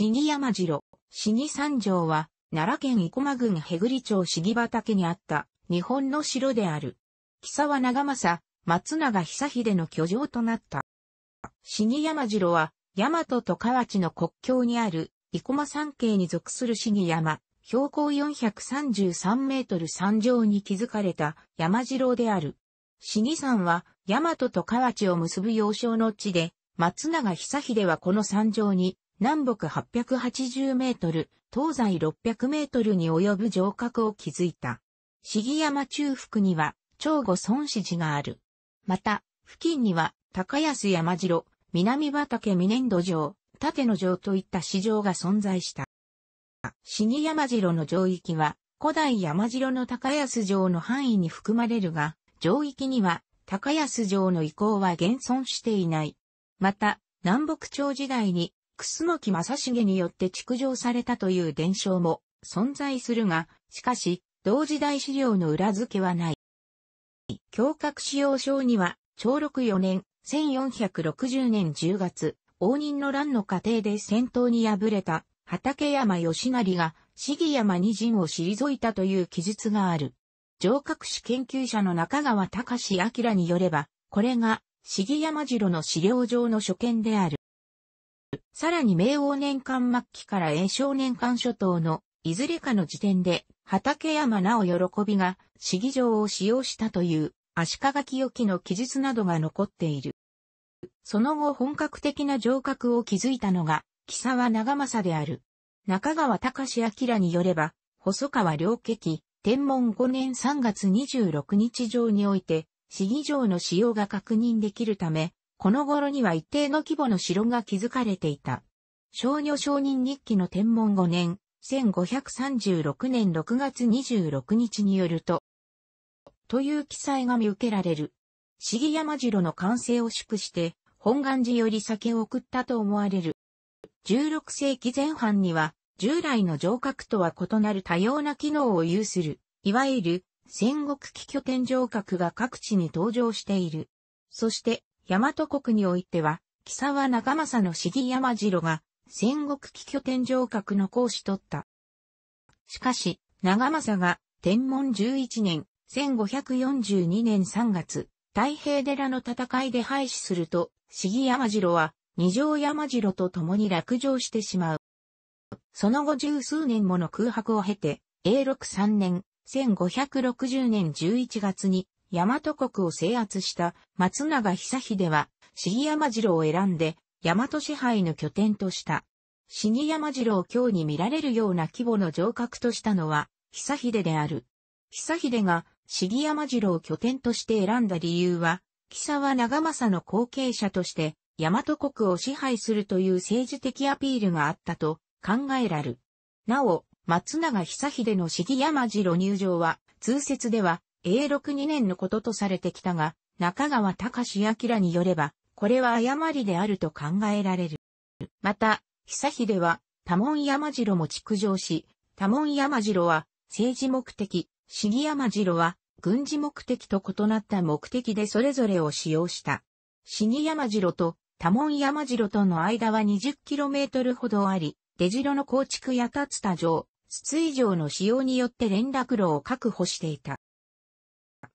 死に山城、死に三条は、奈良県生駒郡へぐり町死に畑にあった日本の城である。木沢長政、松永久秀の居城となった。死に山城は、大和と河内の国境にある生駒山系に属する死に山、標高433メートル山城に築かれた山城である。死に山は、大和と河内を結ぶ要衝の地で、松永久秀はこの山城に南北880メートル、東西600メートルに及ぶ城郭を築いた。杉山中腹には、長後孫子寺がある。また、付近には、高安山城、南畑美年度城、縦の城といった市場が存在した。杉山城の城域は、古代山城の高安城の範囲に含まれるが、城域には、高安城の遺構は現存していない。また、南北朝時代に楠木正成によって築城されたという伝承も存在するが、しかし、同時代資料の裏付けはない。教閣使用書には、長禄4年、1460年10月、応仁の乱の過程で戦闘に敗れた、畠山義成が、市議山二陣を退いたという記述がある。城郭史研究者の中川隆明によれば、これが、市議山城の資料上の所見である。さらに明王年間末期から炎症年間初頭のいずれかの時点で、畠山直喜びが、市議場を使用したという、足利清の記述などが残っている。その後本格的な城郭を築いたのが、木沢長政である。中川隆明によれば、細川良家天文5年3月26日上において、市議場の使用が確認できるため、この頃には一定の規模の城が築かれていた。少女商人日記の天文5年、1536年6月26日によると、という記載が見受けられる。杉山城の完成を祝して、本願寺より酒を送ったと思われる。16世紀前半には、従来の城郭とは異なる多様な機能を有する、いわゆる戦国機拠点城郭が各地に登場している。そして、大和国においては、木沢長政の市議山城が、戦国機拠点上郭の講師取った。しかし、長政が、天文11年、1542年3月、太平寺の戦いで廃止すると、市議山城は、二条山城と共に落城してしまう。その後十数年もの空白を経て、永禄3年、1560年11月に、大和国を制圧した松永久秀は、杉山城を選んで、大和支配の拠点とした。杉山城を今日に見られるような規模の城郭としたのは、久秀である。久秀が杉山城を拠点として選んだ理由は、木沢長政の後継者として、大和国を支配するという政治的アピールがあったと考えらる。なお、松永久秀の杉山城入場は、通説では、永禄2年のこととされてきたが、中川隆明によれば、これは誤りであると考えられる。また、久秀は、多門山城も築城し、多門山城は政治目的、市議山城は軍事目的と異なった目的でそれぞれを使用した。市議山城と多門山城との間は 20km ほどあり、出城の構築や立田城、筒井城の使用によって連絡路を確保していた。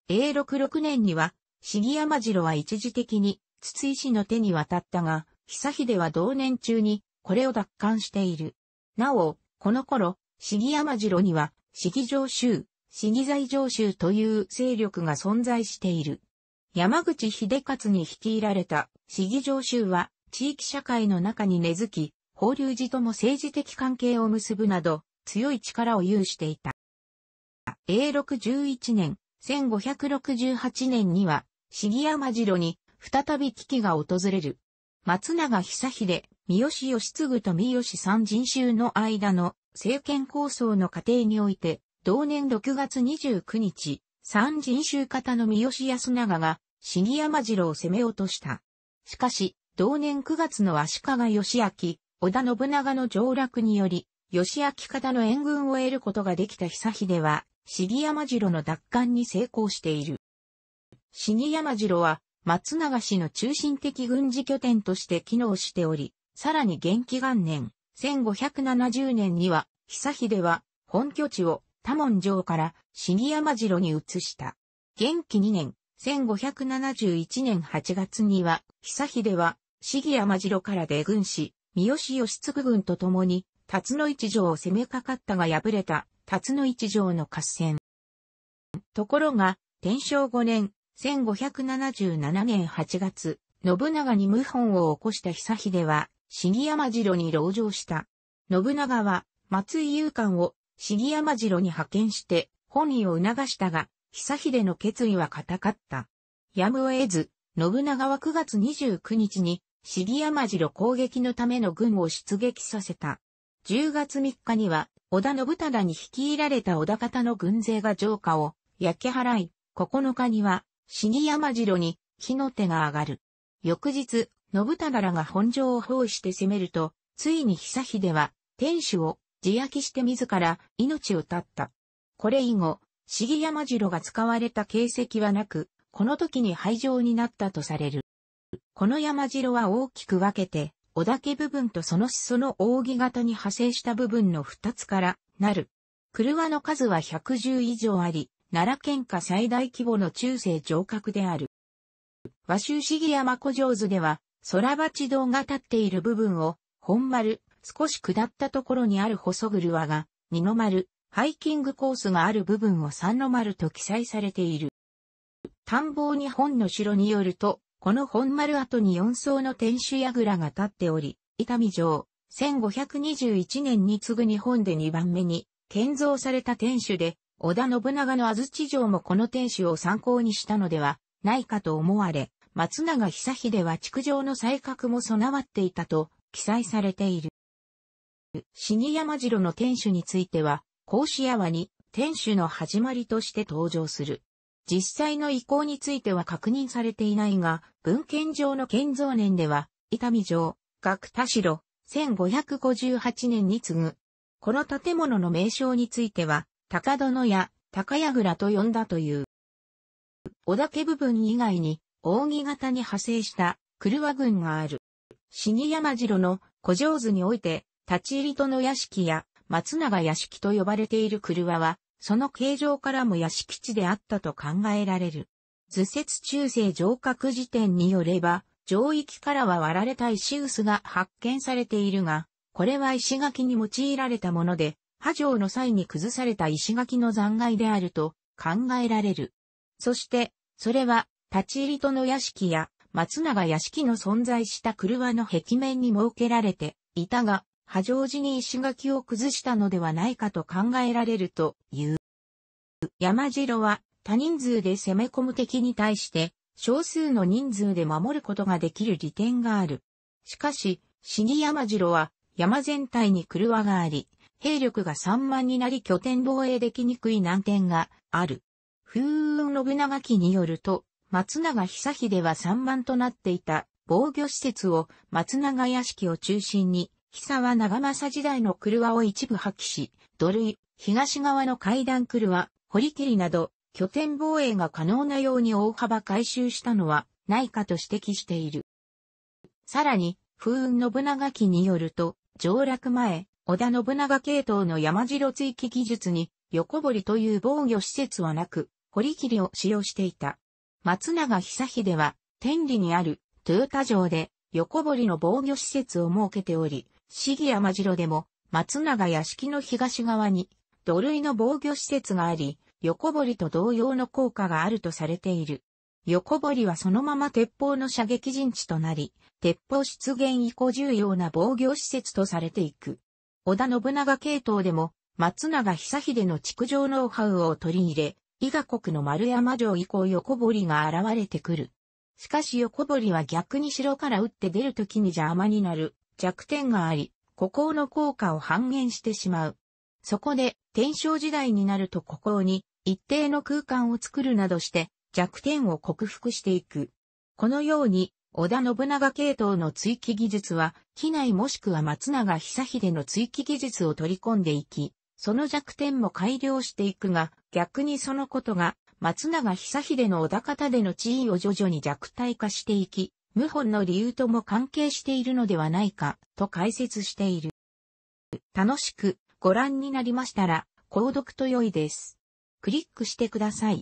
A66 年には、杉山城は一時的に筒井氏の手に渡ったが、久秀は同年中にこれを奪還している。なお、この頃、杉山城には、市議城州、市議在城州という勢力が存在している。山口秀勝に率いられた市議城州は、地域社会の中に根付き、法隆寺とも政治的関係を結ぶなど、強い力を有していた。A611 年、1568年には、重山城に再び危機が訪れる。松永久秀、三好義継と三好三人衆の間の政権構想の過程において、同年6月29日、三人衆方の三好康長が、重山城を攻め落とした。しかし、同年9月の足利義明、織田信長の上落により、義明方の援軍を得ることができた久秀は、杉山城の奪還に成功している。杉山城は、松永氏の中心的軍事拠点として機能しており、さらに元気元年、1570年には、久秀は、本拠地を多門城から杉山城に移した。元気2年、1571年8月には、久秀は、杉山城から出軍し、三好義継軍と共に、辰野一城を攻めかかったが敗れた初の一条の合戦。ところが、天正5年、1577年8月、信長に謀反を起こした久秀は、杉山城に籠城した。信長は、松井勇官を杉山城に派遣して、本意を促したが、久秀の決意は固かった。やむを得ず、信長は9月29日に、杉山城攻撃のための軍を出撃させた。10月3日には、織田信忠に率いられた織田方の軍勢が城下を焼き払い、9日には死に山城に火の手が上がる。翌日、信忠らが本城を包囲して攻めると、ついに久秀は天守を自焼きして自ら命を絶った。これ以後、に山城が使われた形跡はなく、この時に廃城になったとされる。この山城は大きく分けておだ部分とその裾の扇形に派生した部分の二つからなる。車の数は110以上あり、奈良県下最大規模の中世城郭である。和州市議山古城図では、空鉢堂が立っている部分を、本丸、少し下ったところにある細車が、二の丸、ハイキングコースがある部分を三の丸と記載されている。田んぼ日本の城によると、この本丸跡に4層の天守櫓が立っており、伊丹城、1521年に次ぐ日本で2番目に建造された天守で、織田信長の安土城もこの天守を参考にしたのではないかと思われ、松永久秀は築城の才覚も備わっていたと記載されている。死に山城の天守については、甲子屋はに天守の始まりとして登場する。実際の移行については確認されていないが、文献上の建造年では、伊丹城、学田城、1558年に次ぐ。この建物の名称については、高殿や高屋倉と呼んだという。小竹部分以外に、扇形に派生した車群がある。死に山城の古城図において、立ち入りとの屋敷や松永屋敷と呼ばれている車は、その形状からも屋敷地であったと考えられる。図説中世城郭辞典によれば、上域からは割られた石臼が発見されているが、これは石垣に用いられたもので、波状の際に崩された石垣の残骸であると考えられる。そして、それは、立ち入りとの屋敷や松永屋敷の存在した車の壁面に設けられていたが、波状寺に石垣を崩したのではないかと考えられるという。山城は多人数で攻め込む敵に対して少数の人数で守ることができる利点がある。しかし、死に山城は山全体に狂わがあり、兵力が散漫になり拠点防衛できにくい難点がある。風雲信長記によると、松永久秀は散漫となっていた防御施設を松永屋敷を中心に久は長政時代の車を一部破棄し、土塁、東側の階段車、堀切りなど、拠点防衛が可能なように大幅改修したのは、ないかと指摘している。さらに、風雲信長記によると、上洛前、織田信長系統の山城追記技術に、横堀という防御施設はなく、堀切を使用していた。松永久秀は、天理にある、豊田城で、横堀の防御施設を設けており、市議山城でも、松永屋敷の東側に、土塁の防御施設があり、横堀と同様の効果があるとされている。横堀はそのまま鉄砲の射撃陣地となり、鉄砲出現以降重要な防御施設とされていく。織田信長系統でも、松永久秀の築城ノウハウを取り入れ、伊賀国の丸山城以降横堀が現れてくる。しかし横堀は逆に城から撃って出るときに邪魔になる弱点があり、孤高の効果を半減してしまう。そこで、天正時代になると孤高に一定の空間を作るなどして弱点を克服していく。このように、織田信長系統の追記技術は、機内もしくは松永久秀の追記技術を取り込んでいき、その弱点も改良していくが、逆にそのことが、松永久秀の織田方での地位を徐々に弱体化していき、謀反の理由とも関係しているのではないか、と解説している。楽しくご覧になりましたら、購読と良いです。クリックしてください。